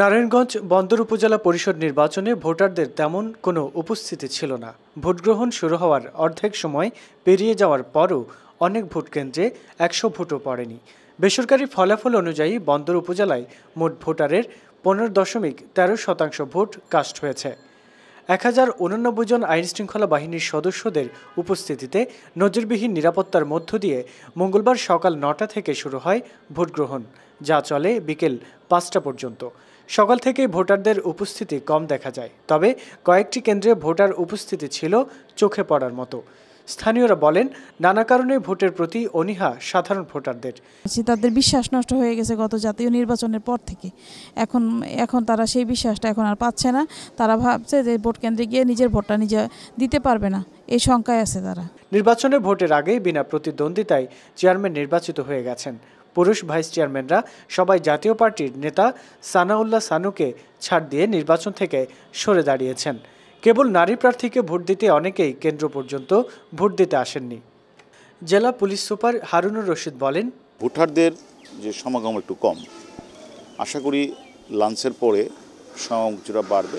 নারায়ণগঞ্জ বন্দর উপজেলা পরিষদ নির্বাচনে ভোটারদের তেমন কোনো উপস্থিতি ছিল না ভোটগ্রহণ শুরু হওয়ার অর্ধেক সময় পেরিয়ে যাওয়ার পরও অনেক ভোট কেন্দ্রে একশো ভোটও পড়েনি বেসরকারি ফলাফল অনুযায়ী বন্দর উপজেলায় মোট ভোটারের পনেরো দশমিক তেরো শতাংশ ভোট কাস্ট হয়েছে এক হাজার উনানব্বই জন আইনশৃঙ্খলা বাহিনীর সদস্যদের উপস্থিতিতে নজরবিহীন নিরাপত্তার মধ্য দিয়ে মঙ্গলবার সকাল নটা থেকে শুরু হয় ভোটগ্রহণ যা চলে বিকেল পাঁচটা পর্যন্ত সকাল থেকেই ভোটারদের উপস্থিতি কম দেখা যায় তবে কয়েকটি কেন্দ্রে ভোটার উপস্থিতি ছিল চোখে পড়ার মতো স্থানীয়রা বলেন নানা কারণে ভোটের প্রতি অনীহা সাধারণ ভোটারদের তাদের বিশ্বাস নষ্ট হয়ে গেছে গত জাতীয় নির্বাচনের পর থেকে এখন এখন তারা সেই বিশ্বাসটা এখন আর পাচ্ছে না তারা ভাবছে যে ভোট কেন্দ্রে গিয়ে নিজের ভোটটা নিজে দিতে পারবে না এই শঙ্কায় আছে তারা নির্বাচনে ভোটের আগেই বিনা প্রতিদ্বন্দ্বিতায় চেয়ারম্যান নির্বাচিত হয়ে গেছেন পুরুষ ভাইস চেয়ারম্যানরা সবাই জাতীয় পার্টির নেতা সানাউল্লাহ সানুকে ছাড় দিয়ে নির্বাচন থেকে সরে দাঁড়িয়েছেন কেবল নারী প্রার্থীকে ভোট দিতে অনেকেই কেন্দ্র পর্যন্ত ভোট দিতে আসেননি জেলা পুলিশ সুপার হারুনুর রশিদ বলেন ভোটারদের যে সমাগম একটু কম আশা করি লাঞ্চের পরে সমাগম কিছুটা বাড়বে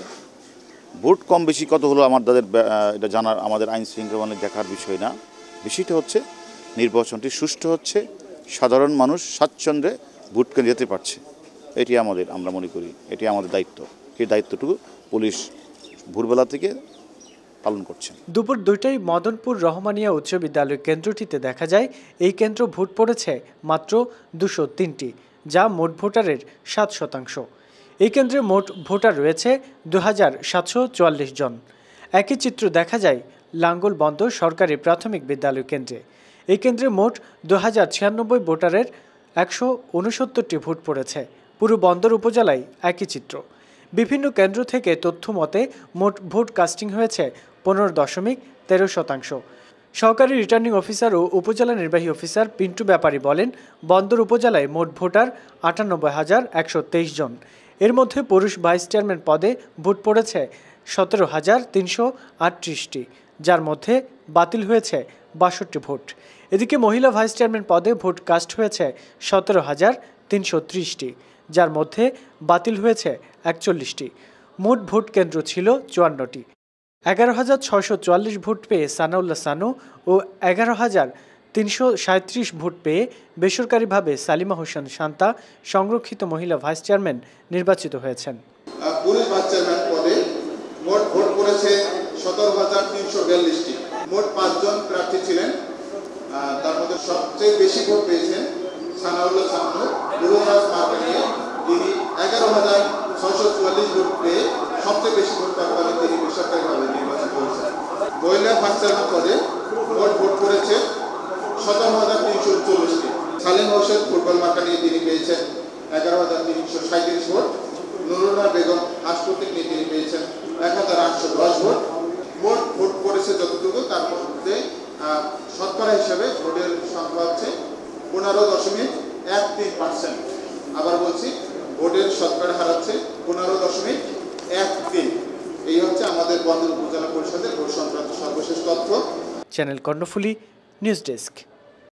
ভোট কম বেশি কত হলো আমার তাদের এটা জানার আমাদের আইন শৃঙ্খলা দেখার বিষয় না বিষয়টা হচ্ছে নির্বাচনটি সুষ্ঠু হচ্ছে সাধারণ মানুষ স্বাচ্ছন্দ্যে ভোট কেন্দ্রে যেতে পারছে এটি আমাদের আমরা মনে করি এটি আমাদের দায়িত্ব এই দায়িত্বটুকু পুলিশ ভোরবেলা থেকে পালন করছেন দুপুর দুইটায় মদনপুর রহমানিয়া উচ্চ বিদ্যালয় কেন্দ্রটিতে দেখা যায় এই কেন্দ্র ভোট পড়েছে মাত্র দুশো তিনটি যা মোট ভোটারের সাত শতাংশ এই কেন্দ্রে মোট ভোটার রয়েছে দু জন একই চিত্র দেখা যায় লাঙ্গল বন্দর সরকারি প্রাথমিক বিদ্যালয় কেন্দ্রে এই কেন্দ্রে মোট দু ভোটারের একশো উনসত্তরটি ভোট পড়েছে পুরো বন্দর উপজেলায় একই চিত্র বিভিন্ন কেন্দ্র থেকে তথ্য মতে মোট ভোট কাস্টিং হয়েছে পনেরো দশমিক তেরো শতাংশ সহকারী রিটার্নিং অফিসার ও উপজেলা নির্বাহী অফিসার পিন্টু ব্যাপারী বলেন বন্দর উপজেলায় মোট ভোটার আটানব্বই হাজার একশো তেইশ জন এর মধ্যে পুরুষ ভাইস চেয়ারম্যান পদে ভোট পড়েছে সতেরো হাজার তিনশো আটত্রিশটি যার মধ্যে বাতিল হয়েছে বাষট্টি ভোট এদিকে মহিলা ভাইস চেয়ারম্যান পদে ভোট কাস্ট হয়েছে সতেরো হাজার তিনশো ত্রিশটি যার মধ্যে বাতিল হয়েছে একচল্লিশটি মোট ভোট কেন্দ্র ছিল চুয়ান্নটি এগারো হাজার ছশো চুয়াল্লিশ ভোট পেয়ে সানাউল্লাহ সানু ও এগারো হাজার তিনশো সাঁত্রিশ ভোট পেয়ে বেসরকারিভাবে সালিমা হোসেন শান্তা সংরক্ষিত মহিলা ভাইস চেয়ারম্যান নির্বাচিত হয়েছেন পুলিশ ভাইস চেয়ারম্যান পদে মোট ভোট পড়েছে সতেরো হাজার তিনশো বিয়াল্লিশটি মোট পাঁচজন প্রার্থী ছিলেন তার মধ্যে সবচেয়ে বেশি ভোট পেয়েছেন সানাউল্লাহ সামনু গুরুদাস মার্কানিয়া তিনি এগারো হাজার ছয়শো চুয়াল্লিশ ভোট পেয়ে সবচেয়ে বেশি ভোট পাওয়ার তিনি বেসরকারিভাবে নির্বাচন করেছেন গোয়েন্দা ফার্সানা পদে মোট ভোট করেছে সতেরো হাজার তিনশো চল্লিশটি সালিম হোসেন ফুটবল মার্কানিয়ে তিনি পেয়েছেন এগারো হাজার তিনশো সাঁত্রিশ ভোট নুরুল্লাহ বেগম হাসপাতাল নিয়ে তিনি পেয়েছেন এক হাজার আটশো দশ আঠারো দশমিক এক তিন পার্সেন্ট আবার বলছি ভোটের হার হারাচ্ছে পনেরো দশমিক এক তিন এই হচ্ছে আমাদের বন্দর উপজেলা পরিষদের ভোট সংক্রান্ত সর্বশেষ তথ্য চ্যানেল কর্ণফুলি নিউজ ডেস্ক